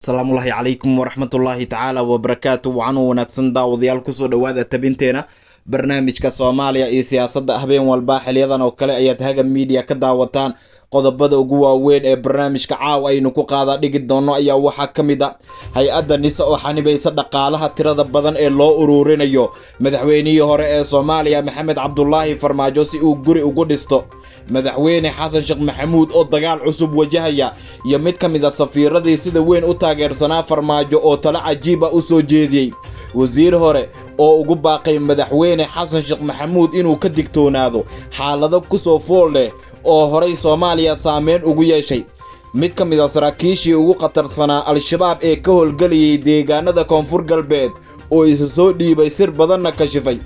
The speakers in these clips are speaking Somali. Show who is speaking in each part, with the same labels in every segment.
Speaker 1: asalaamullaahi calaykum waraxmatullaahi tacaala wabarakaatu wacanuu wanaagsan daawadayaal kusoo dhowaada tabinteena barnaamijka soomaaliya iyo siyaasadda habeen walba xiliyadan oo kale ayaad haga miidiya ka daawataan qodobada ugu waaweyn ee barnaamijka caaw aynu ku qaadaa dhigi doonno ayaa waxaa ka mid a hay-adda nise oo xanibaysa dhaqaalaha tirada badan ee loo uruurinayo madaxweynihii hore ee soomaaliya maxamed cabdulaahi farmaajo si uu guri ugu dhisto madaxweyne xasan sheekh maxamuud oo dagaal cusub wajahaya iyo mid ka mid a safiiradii sida weyn u taageersanaa farmaajo oo talo cajiiba u soo jeediyey wasiir hore oo ugu baaqay madaxweyne xasan sheekh maxamuud inuu ka digtoonaado xaalado ku soo fool leh oo horay soomaaliya saameyn ugu yeeshay mid ka mid a ah saraakiishii ugu khatarsanaa al-shabaab ee ka howlgeliyey deegaanada koonfur galbeed oo isa soo dhiibay sir badanna kashifay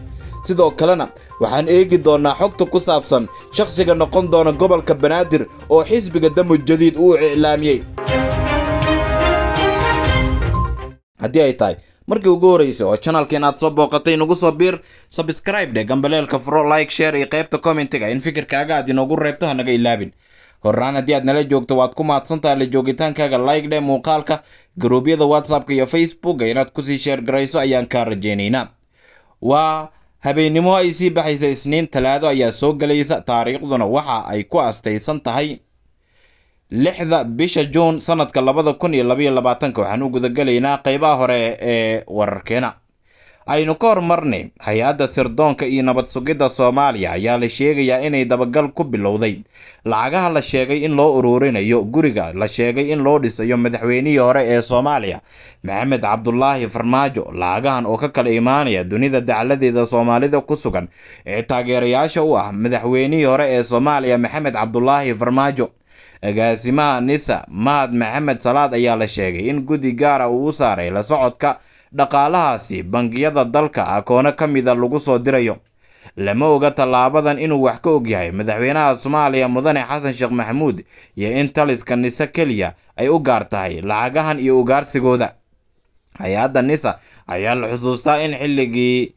Speaker 1: sidoo kalena waxaan eegi doonnaa xogta ku saabsan shakhsiga noqon doona gobolka banaadir oo xisbiga damud jadiid uu iclaamiyey haddii ay tahay markii ugu horeysa oo janalka aad soo booqatay inagu soo biir sabscribe dheh gambaleelka furo like share iyo qeybta commentiga in fikirkaaga aad inoogu reebto hanaga ilaabin horraan haddii aad nala joogto waad ku mahadsantaha la joogitaankaaga like dheh muuqaalka garuubyada whatsappka iyo facebooka inaad kusii sheer garayso ayaan kaa rajeynaynaa waa habeennimo ay sii baxaysa isniin talaado ayaa soo gelaysa taariikhduna waxa ay ku astaysan tahay lixda bisha juun sannadka labada kun iyo labaiyo labaatanka waxaan u gudagelaynaa qaybaha hore ee wararkeena aynu ka hormarnay hay-adda sirdoonka iyo nabad sugidda soomaaliya ayaa la sheegayaa inay dabagal ku bilowday lacagaha la sheegay in loo uruurinayo guriga la sheegay in loo dhisayo madaxweynihii hore ee soomaaliya maxamed cabdulaahi farmaajo lacagahan oo ka kala imaanaya dunida dacladeeda soomaalida ku sugan ee taageerayaasha u ah madaxweynihii hore ee soomaaliya maxamed cabdulaahi farmaajo agaasimaha nisa mahad maxamed salaad ayaa la sheegay in guddi gaara ah uu u saaray la socodka dhaqaalahaasi bangiyada dalka akoono ah ka mida lagu soo dirayo lama oga tallaabadan inuu wax ka og yahay madaxweynaha soomaaliya mudane xasan sheekh maxamuud iyo in taliska nise keliya ay u gaar tahay lacagahan iyo ugaarsigooda hay-adda nisa ayaa la xusuustaa in xilligii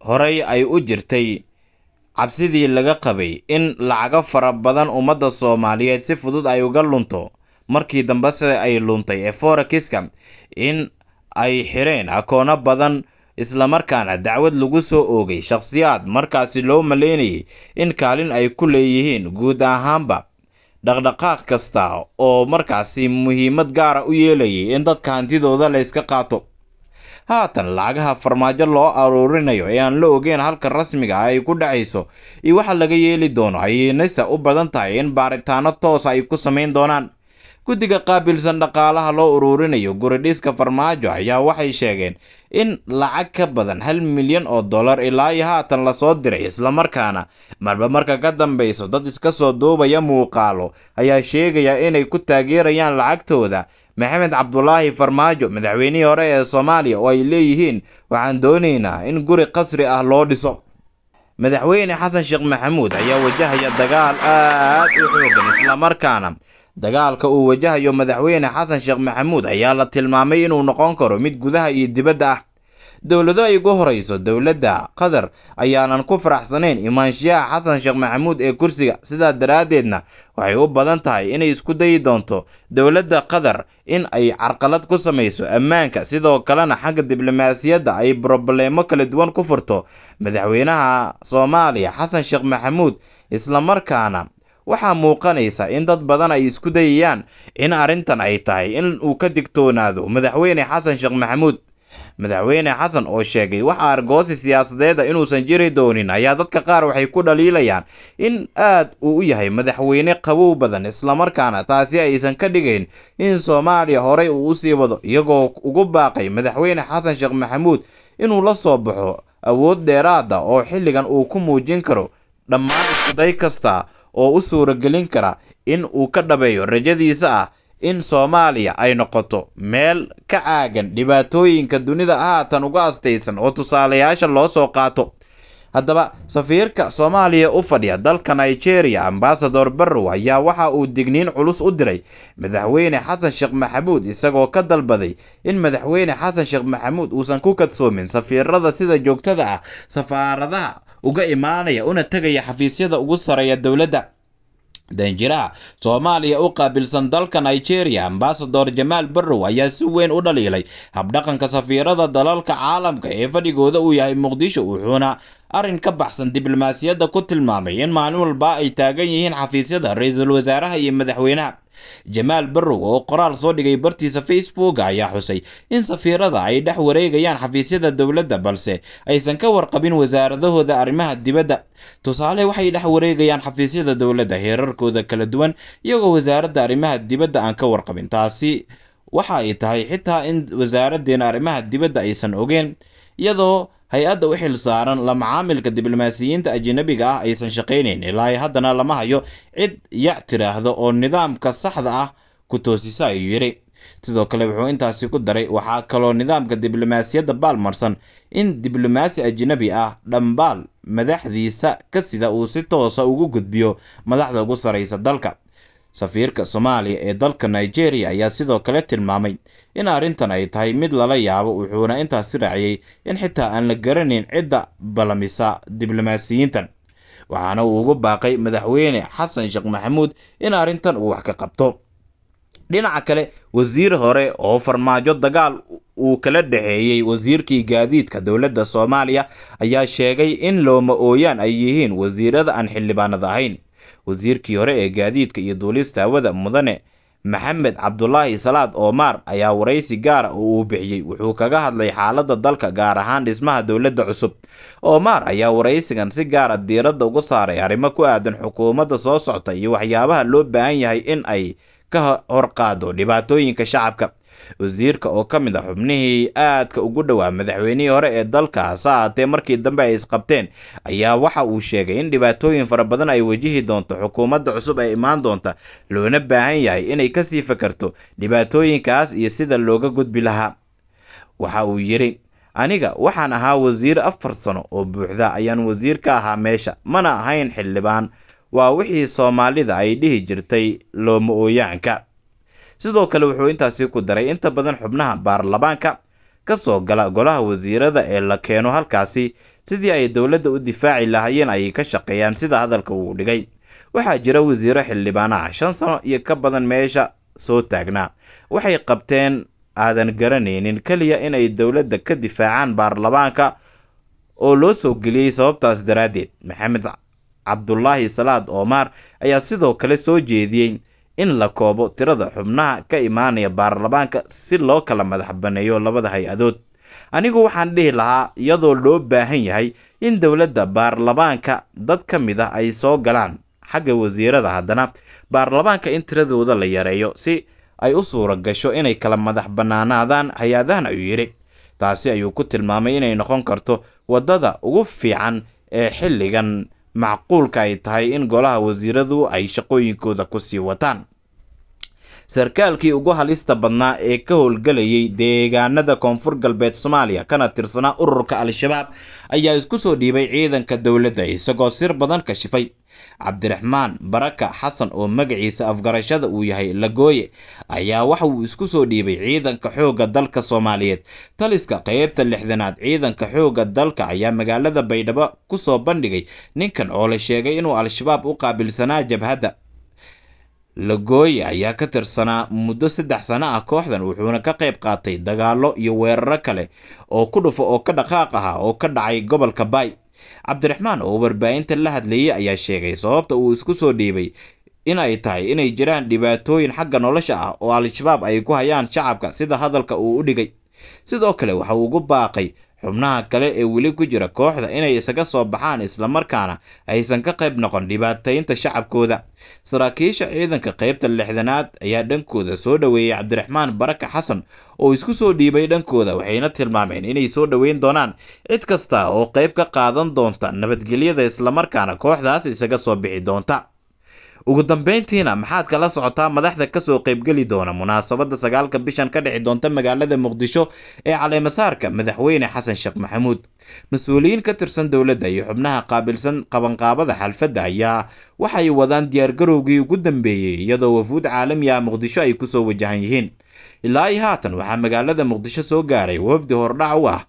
Speaker 1: horay ay u jirtay cabsidii laga qabay in lacago fara badan ummadda soomaaliyeed si fudud ay uga lunto markii dambese ay luntay ee forekiska in ay xireen akoono badan islamarkaana dacwad lagu soo oogay shakhsiyaad markaasi loo malaynayay in kaalin ay ku leeyihiin guud ahaanba dhaqdhaqaaq kasta oo markaasi muhiimad gaara ah u yeelayay in dadka hantidooda layska qaato haatan lacagaha farmaajo loo aruurinayo ee aan la ogeyn halka rasmiga ah ay ku dhacayso iyo waxa laga yeeli doono ayay nasa u badan tahay in baaritaano toosa ah ay ku samayn doonaan guddiga qaabilsan dhaqaalaha loo uruurinayo guridhiska farmaajo ayaa waxay sheegeen in lacag ka badan hal milyan oo dollar ilaa iyo haatan lasoo diray islamarkaana marba marka ka dambayso dad iska soo duubaya muuqaalo ayaa sheegaya inay ku taageerayaan lacagtooda maxamed cabdulaahi farmaajo madaxweynihii hore ee soomaaliya oo ay leeyihiin waxaan doonaynaa in guri qasri ah loo dhiso madaxweyne xasan sheekh maxamuud ayaa wajahaya dagaal aad u xoogan islamarkaana dagaalka uu wajahayo madaxweyne xasan sheekh maxamuud ayaa la tilmaamay inuu noqon karo mid gudaha iyo dibadda ah dowlado ay ugu horeyso dowladda qatar ayaanan ku faraxsanayn imaanshiyaha xasan sheekh maxamuud ee kursiga sidaa daraaddeedna waxay u badan tahay inay isku dayi doonto dowladda qatar in ay carqalad ku samayso ammaanka sidoo kalena xagga diblomaasiyadda ay brobleemo kala duwan ku furto madaxweynaha soomaaliya xasan sheekh maxamuud islamarkaana waxaa muuqanaysa in dad badan ay isku dayayaan in arrintan ay tahay in uu ka digtoonaado madaxweyne xasan sheekh maxamuud madaxweyne xasan oo sheegay waxa argoosi siyaasadeeda inuusan jiri doonin ayaa dadka qaar waxay ku dhaliilayaan in aad uu u yahay madaxweyne qabow badan islamarkaana taasi aysan ka dhigayn in soomaaliya horay uu u sii wado iyagoo ugu baaqay madaxweyne xasan sheekh maxamuud inuu la soo baxo awood dheeraada ah oo xilligan uu ku muujin karo dhammaan iskuday kasta oo u suuragelin kara in uu ka dhabeeyo rajadiisa ah in soomaaliya ay noqoto meel ka caagan dhibaatooyinka dunida haatan uga astaysan oo tusaalayaasha loo soo qaato haddaba safiirka soomaaliya u fadhiya dalka nigeria ambasador barrow ayaa waxa uu digniin culus u diray madaxweyne xasan sheekh maxamuud isagoo ka dalbaday in madaxweyne xasan sheekh maxamuud uusan ku kadsoomin safiirada sida joogtada ah safaaradaha uga imaanaya una tegaya xafiisyada ugu sareeya dowladda danjiraha soomaaliya u qaabilsan dalka nigeria ambasador jamaal barrow ayaa si weyn u dhaliilay habdhaqanka safiirada dalalka caalamka ee fadhigooda uu yahay muqdisho wuxuuna arrin ka baxsan diblomaasiyadda ku tilmaamay in maalin walba ay taagan yihiin xafiisyada ra-iisul wasaaraha iyo madaxweynaha jamaal barrow oo qoraal soo dhigay bartiisa facebook ayaa xusay in safiirada ay dhex wareegayaan xafiisyada dowladda balse aysan ka warqabin wasaaradahooda arrimaha dibadda tusaale waxay dhex wareegayaan xafiisyada dowladda heerarkooda kala duwan iyagoo wasaaradda arrimaha dibadda aan ka warqabin taasi waxa ay tahay xitaa in wasaaraddeena arrimaha dibadda aysan ogeen iyadoo hay-adda u xil saaran lamacaamilka diblomaasiyiinta ajanabiga ah aysan shaqaynayn ilaa haddana lama hayo cid yac tidhaahda oo nidaamka saxda ah ku toosisa ayuu yidhi sidoo kale wuxuu intaasi ku daray waxaa kaloo nidaamka diblomaasiyadda baal marsan in diblomaasi ajanabi ah dhambaal madaxdiisa ka sida uu si toosa ugu gudbiyo madaxda ugu saraysa dalka safiirka soomaaliya ee dalka nigeriya ayaa sidoo kale tilmaamay in arrintan ay tahay mid lala yaabo wuxuuna intaasi raaciyey in xitaa aan la garanayn cidda ballamisa diblomaasiyiintan waxaana uu ugu baaqay madaxweyne xasan sheekh maxamuud in arrintan uu wax ka qabto dhinaca kale wasiir hore oo farmaajo dagaal uu kala dhexeeyey wasiirkii gaadiidka dowladda soomaaliya ayaa sheegay in looma ooyaan ay yihiin wasiirada aan xildhibaanada ahayn wasiirkii hore ee gaadiidka iyo duulista hawada mudane maxamed cabdulaahi salaad oomaar ayaa waraysi gaara ah oo uu bixiyey wuxuu kaga hadlay xaaladda dalka gaar ahaan dhismaha dowladda cusub oomaar ayaa waraysigan si gaara ah diiradda uga saaray arrimo ku aadan xukuumadda soo socota iyo waxyaabaha loo baahan yahay in ay ka horqaado dhibaatooyinka shacabka wasiirka oo ka mid a ah xubnihii aadka ugu dhowaa madaxweynihii hore ee dalka hase haatee markii dambe ay isqabteen ayaa waxa uu sheegay in dhibaatooyin fara badan ay wajihi doonto xukuumadda cusub ee imaan doonta loona baahan yahay inay kasii fakarto dhibaatooyinkaas iyo sida looga gudbi lahaa waxa uu yidhi aniga waxaan ahaa wasiir afar sano oo buuxda ayaan wasiir ka ahaa meesha mana ahayn xildhibaan waa wixii soomaalida ay dhihi jirtay looma ooyaanka sidoo kale wuxuu intaasi ku daray inta badan xubnaha baarlamaanka ka soo gala golaha wasiirada ee la keeno halkaasi sidii ay dowladda u difaaci lahaayeen ayay ka shaqeeyaan sida hadalka uu dhigay waxaa jira wasiiro xildhibaanaha shan sano iyo ka badan meesha soo taagnaa waxay qabteen aadan garanaynin keliya inay dowladda ka difaacaan baarlamaanka oo loo soo geliyey sababtaas daraaddeed maxamed cabdulaahi salaad oomaar ayaa sidoo kale soo jeediyey in la koobo tirada xubnaha ka imaanaya baarlamaanka si loo kala madax baneeyo labada hay-adood anigu waxaan dhihi lahaa iyadoo loo baahan yahay in dowladda baarlamaanka dad ka mid ah ay soo galaan xagga wasiirada haddana baarlamaanka in tiradooda la yareeyo si ay u suura gasho inay kala madax bannaanaadaan hay-adahan ayuu yidhi taasi ayuu ku tilmaamay inay noqon karto waddada ugu fiican ee xilligan macquulka ay tahay in golaha wasiiradu ay shaqooyinkooda kusii wataan sarkaalkii ugu halista badnaa ee ka howlgelayay deegaanada koonfur galbeed soomaaliya kana tirsanaa ururka al-shabaab ayaa isku soo dhiibay ciidanka dowladda isagoo sir badan kashifay cabdiraxmaan baraka xasan oo magaciisa afgarashada uu yahay lagooye ayaa waxa uu isku soo dhiibay ciidanka xoogga dalka soomaaliyeed taliska qaybta lixdanaad ciidanka xoogga dalka ayaa magaalada baydhabo ku soo bandhigay ninkan oo la sheegay inuu al-shabaab u qaabilsanaa jabhadda lagooye ayaa ka tirsanaa muddo saddex sano ah kooxdan wuxuuna ka qayb qaatay dagaallo iyo weeraro kale oo ku dhufo oo ka dhaqaaq ahaa oo ka dhacay gobolka baay cabdiraxmaan oo warbaahinta la hadlayay ayaa sheegay sababta uu isku soo dhiibay in ay tahay inay jiraan dhibaatooyin xagga nolosha ah oo al-shabaab ay ku hayaan shacabka sida hadalka uu u dhigay sidoo kale waxa uu ugu baaqay xubnaha kale ee weli ku jira kooxda inay isaga soo baxaan islamarkaana aysan ka qayb noqon dhibaataynta shacabkooda saraakiisha ciidanka qaybta lixdanaad ayaa dhankooda soo dhoweeyey cabdiraxmaan baraka xasan oo isku soo dhiibay dhankooda waxayna tilmaameen inay soo dhoweyn doonaan cid kasta oo qayb ka qaadan doonta nabadgelyada islamarkaana kooxdaas isaga soo bixi doonta ugu dambeyntiina maxaad kala socotaa madaxda kasoo qaybgeli doona munaasabadda sagaalka bishan ka dhici doonta magaalada muqdisho ee caleemasaarka madaxweyne xasan sheekh maxamuud mas-uuliyiin ka tirsan dowladda iyo xubnaha qaabilsan qabanqaabada xalfadda ayaa waxay wadaan diyaargarowgii ugu dambeeyey iyadoo wafuud caalami ah muqdisho ay kusoo wajahan yihiin ilaa iyo haatan waxaa magaalada muqdisho soo gaaray wafdi hordhac u ah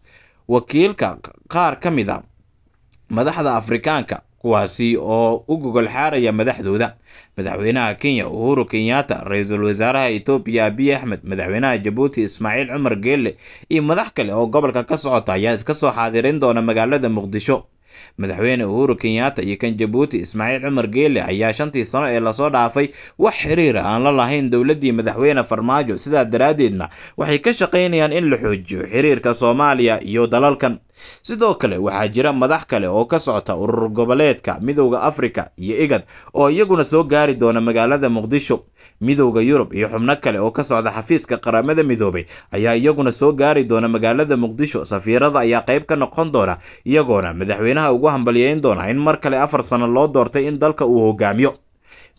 Speaker 1: wakiilka qaar ka mid a ah madaxda afrikaanka kuwaasi oo u gogol xaaraya madaxdooda madaxweynaha kenya uhuru kenyatta ra-iisul wasaaraha etoobiya abiy axmed madaxweynaha jabuuti ismaaciil cumar geelle iyo madax kale oo gobolka ka socota ayaa iska soo xaadirin doona magaalada muqdisho madaxweyne uhuru kenyatta iyo kan jabuuti ismaaciil cumar geelle ayaa shantii sano ee lasoo dhaafay wax xiriira ah aan la lahayn dowladdii madaxweyne farmaajo sidaa daraaddeedna waxay ka shaqaynayaan in la xoojiyo xiriirka soomaaliya iyo dalalkan sidoo kale waxaa jira madax kale oo ka socota urur goboleedka midowda afrika iyo igad oo iyaguna soo gaari doona magaalada muqdisho midowda yurub iyo xubno kale oo ka socda xafiiska qaramada midoobay ayaa iyaguna soo gaari doona magaalada muqdisho safiirada ayaa qayb ka noqon doona iyagoona madaxweynaha ugu hambalyeyn doona in mar kale afar sano loo doortay in dalka uu hogaamiyo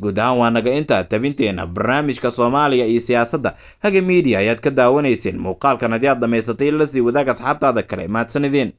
Speaker 1: guud ahaan waa naga intaa tabinteena barnaamijka soomaaliya iyo siyaasadda haga miidiya ayaad ka daawanayseen muuqaalkan haddii aad dhamaysatay la sii wadaag asxaabtaada kale mahadsanideen